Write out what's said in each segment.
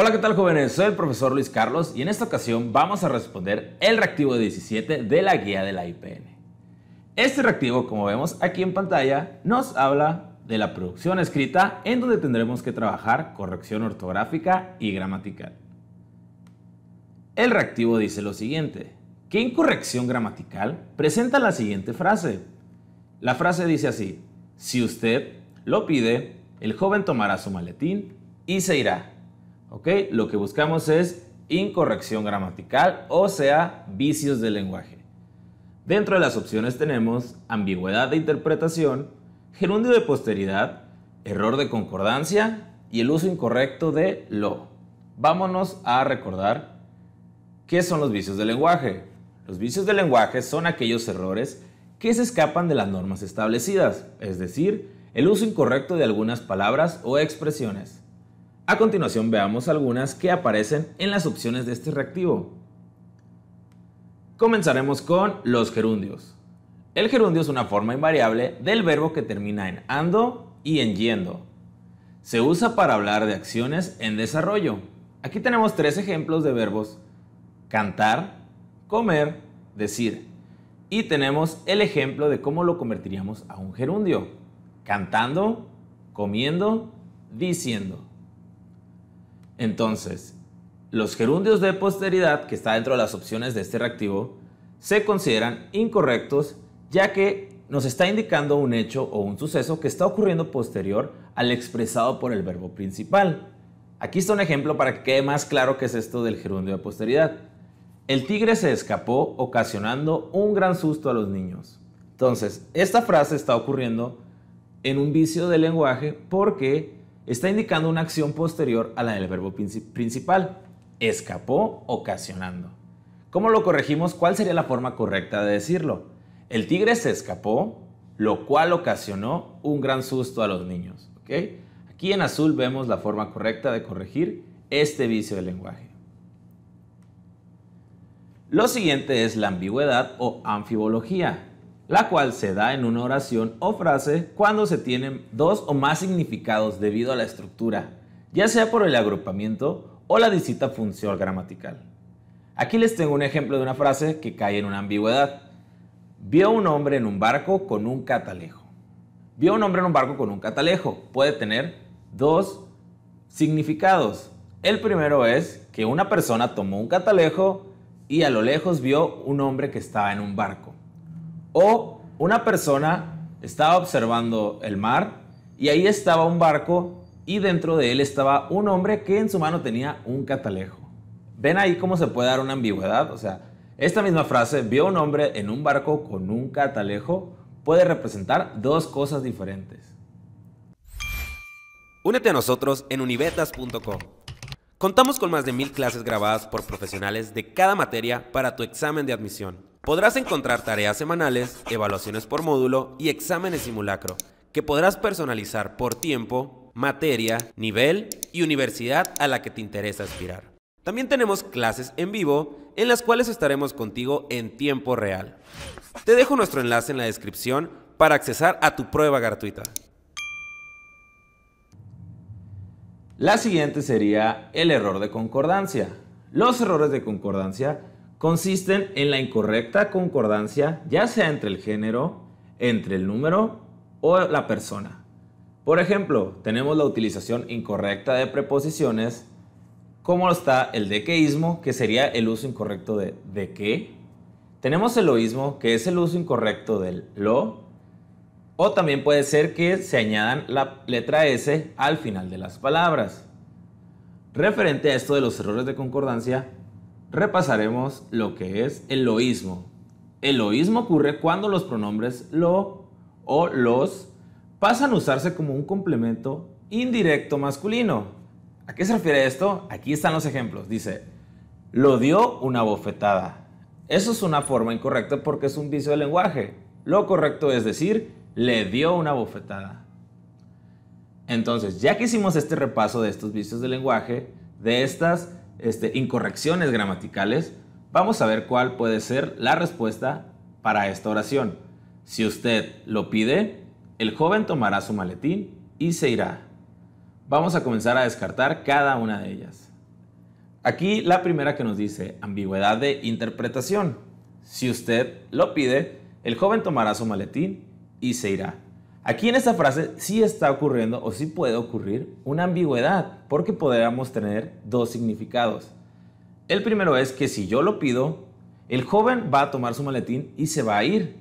Hola, ¿qué tal jóvenes? Soy el profesor Luis Carlos y en esta ocasión vamos a responder el reactivo 17 de la guía de la IPN. Este reactivo, como vemos aquí en pantalla, nos habla de la producción escrita en donde tendremos que trabajar corrección ortográfica y gramatical. El reactivo dice lo siguiente, que incorrección gramatical presenta la siguiente frase. La frase dice así, si usted lo pide, el joven tomará su maletín y se irá. Lo que buscamos es incorrección gramatical, o sea, vicios del lenguaje. Dentro de las opciones tenemos ambigüedad de interpretación, gerundio de posteridad, error de concordancia y el uso incorrecto de lo. Vámonos a recordar qué son los vicios del lenguaje. Los vicios del lenguaje son aquellos errores que se escapan de las normas establecidas, es decir, el uso incorrecto de algunas palabras o expresiones. A continuación veamos algunas que aparecen en las opciones de este reactivo. Comenzaremos con los gerundios. El gerundio es una forma invariable del verbo que termina en ando y en yendo. Se usa para hablar de acciones en desarrollo. Aquí tenemos tres ejemplos de verbos cantar, comer, decir. Y tenemos el ejemplo de cómo lo convertiríamos a un gerundio. Cantando, comiendo, diciendo. Entonces, los gerundios de posteridad, que está dentro de las opciones de este reactivo, se consideran incorrectos ya que nos está indicando un hecho o un suceso que está ocurriendo posterior al expresado por el verbo principal. Aquí está un ejemplo para que quede más claro qué es esto del gerundio de posteridad. El tigre se escapó ocasionando un gran susto a los niños. Entonces, esta frase está ocurriendo en un vicio del lenguaje porque está indicando una acción posterior a la del verbo principal, escapó ocasionando. ¿Cómo lo corregimos? ¿Cuál sería la forma correcta de decirlo? El tigre se escapó, lo cual ocasionó un gran susto a los niños. Aquí en azul vemos la forma correcta de corregir este vicio del lenguaje. Lo siguiente es la ambigüedad o anfibología, la cual se da en una oración o frase cuando se tienen dos o más significados debido a la estructura, ya sea por el agrupamiento o la distinta función gramatical. Aquí les tengo un ejemplo de una frase que cae en una ambigüedad. Vio un hombre en un barco con un catalejo. Vio un hombre en un barco con un catalejo. Puede tener dos significados. El primero es que una persona tomó un catalejo y a lo lejos vio un hombre que estaba en un barco. O una persona estaba observando el mar y ahí estaba un barco y dentro de él estaba un hombre que en su mano tenía un catalejo. ¿Ven ahí cómo se puede dar una ambigüedad? O sea, esta misma frase, vio un hombre en un barco con un catalejo, puede representar dos cosas diferentes. Únete a nosotros en univetas.com. Contamos con más de mil clases grabadas por profesionales de cada materia para tu examen de admisión. Podrás encontrar tareas semanales, evaluaciones por módulo y exámenes simulacro, que podrás personalizar por tiempo, materia, nivel y universidad a la que te interesa aspirar. También tenemos clases en vivo en las cuales estaremos contigo en tiempo real. Te dejo nuestro enlace en la descripción para accesar a tu prueba gratuita. La siguiente sería el error de concordancia. Los errores de concordancia consisten en la incorrecta concordancia, ya sea entre el género, entre el número o la persona. Por ejemplo, tenemos la utilización incorrecta de preposiciones, como está el dequeísmo, que sería el uso incorrecto de de qué. Tenemos el loísmo que es el uso incorrecto del lo. O también puede ser que se añadan la letra S al final de las palabras. Referente a esto de los errores de concordancia, repasaremos lo que es el loísmo. El loísmo ocurre cuando los pronombres lo o los pasan a usarse como un complemento indirecto masculino. ¿A qué se refiere esto? Aquí están los ejemplos. Dice, lo dio una bofetada. Eso es una forma incorrecta porque es un vicio del lenguaje. Lo correcto es decir, le dio una bofetada. Entonces, ya que hicimos este repaso de estos vicios del lenguaje, de estas este, incorrecciones gramaticales, vamos a ver cuál puede ser la respuesta para esta oración. Si usted lo pide, el joven tomará su maletín y se irá. Vamos a comenzar a descartar cada una de ellas. Aquí la primera que nos dice ambigüedad de interpretación. Si usted lo pide, el joven tomará su maletín y se irá. Aquí en esta frase sí está ocurriendo o sí puede ocurrir una ambigüedad porque podríamos tener dos significados. El primero es que si yo lo pido, el joven va a tomar su maletín y se va a ir.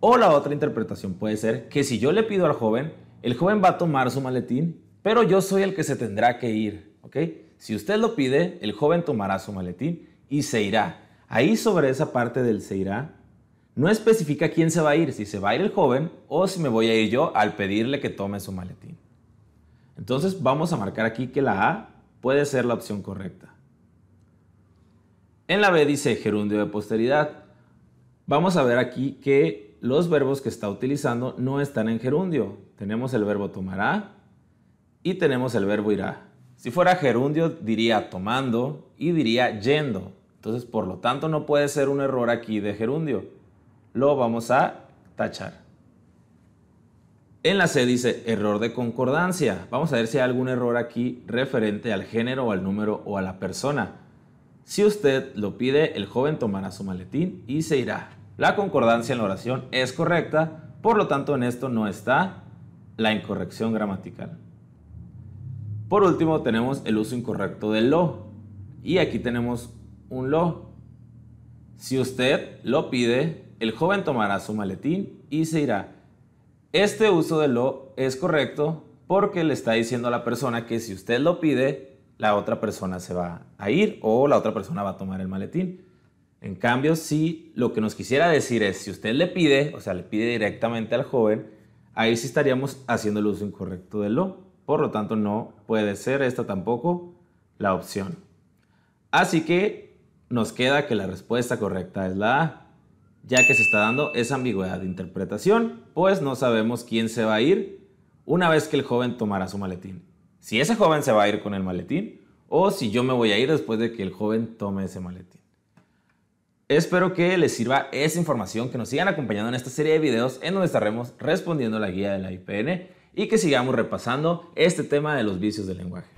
O la otra interpretación puede ser que si yo le pido al joven, el joven va a tomar su maletín, pero yo soy el que se tendrá que ir. Si usted lo pide, el joven tomará su maletín y se irá. Ahí sobre esa parte del se irá no especifica quién se va a ir, si se va a ir el joven o si me voy a ir yo al pedirle que tome su maletín. Entonces vamos a marcar aquí que la A puede ser la opción correcta. En la B dice gerundio de posteridad. Vamos a ver aquí que los verbos que está utilizando no están en gerundio. Tenemos el verbo tomará y tenemos el verbo irá. Si fuera gerundio diría tomando y diría yendo. Entonces, por lo tanto, no puede ser un error aquí de gerundio lo vamos a tachar. En la C dice error de concordancia. Vamos a ver si hay algún error aquí referente al género al número o a la persona. Si usted lo pide, el joven tomará su maletín y se irá. La concordancia en la oración es correcta, por lo tanto en esto no está la incorrección gramatical. Por último tenemos el uso incorrecto del lo. Y aquí tenemos un lo. Si usted lo pide, el joven tomará su maletín y se irá. Este uso de lo es correcto porque le está diciendo a la persona que si usted lo pide, la otra persona se va a ir o la otra persona va a tomar el maletín. En cambio, si lo que nos quisiera decir es, si usted le pide, o sea, le pide directamente al joven, ahí sí estaríamos haciendo el uso incorrecto de lo. Por lo tanto, no puede ser esta tampoco la opción. Así que nos queda que la respuesta correcta es la A ya que se está dando esa ambigüedad de interpretación, pues no sabemos quién se va a ir una vez que el joven tomará su maletín. Si ese joven se va a ir con el maletín o si yo me voy a ir después de que el joven tome ese maletín. Espero que les sirva esa información, que nos sigan acompañando en esta serie de videos en donde estaremos respondiendo la guía de la IPN y que sigamos repasando este tema de los vicios del lenguaje.